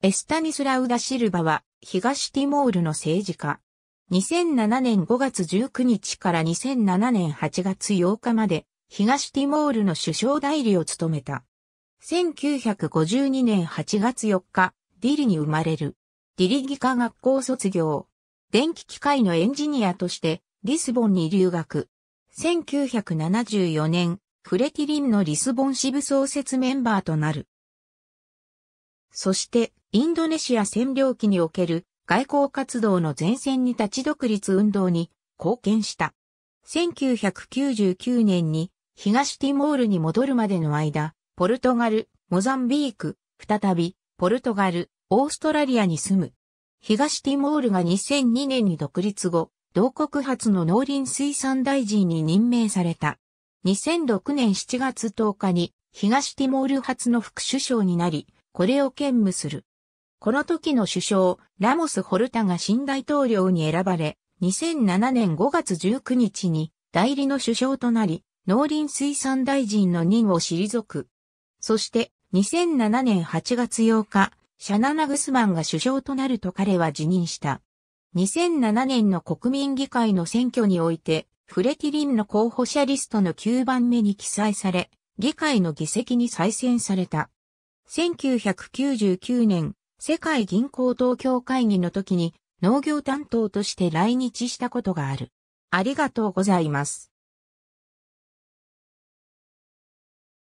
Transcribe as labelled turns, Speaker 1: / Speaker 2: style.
Speaker 1: エスタニスラウダ・シルバは、東ティモールの政治家。2007年5月19日から2007年8月8日まで、東ティモールの首相代理を務めた。1952年8月4日、ディリに生まれる。ディリギ科学校卒業。電気機械のエンジニアとして、リスボンに留学。1974年、フレティリンのリスボン支部創設メンバーとなる。そして、インドネシア占領期における外交活動の前線に立ち独立運動に貢献した。1999年に東ティモールに戻るまでの間、ポルトガル、モザンビーク、再び、ポルトガル、オーストラリアに住む。東ティモールが2002年に独立後、同国発の農林水産大臣に任命された。2006年7月10日に東ティモール発の副首相になり、これを兼務する。この時の首相、ラモス・ホルタが新大統領に選ばれ、2007年5月19日に代理の首相となり、農林水産大臣の任を退く。そして、2007年8月8日、シャナナ・グスマンが首相となると彼は辞任した。2007年の国民議会の選挙において、フレティリンの候補者リストの9番目に記載され、議会の議席に再選された。1999年、世界銀行東京会議の時に農業担当として来日したことがある。ありがとうございます。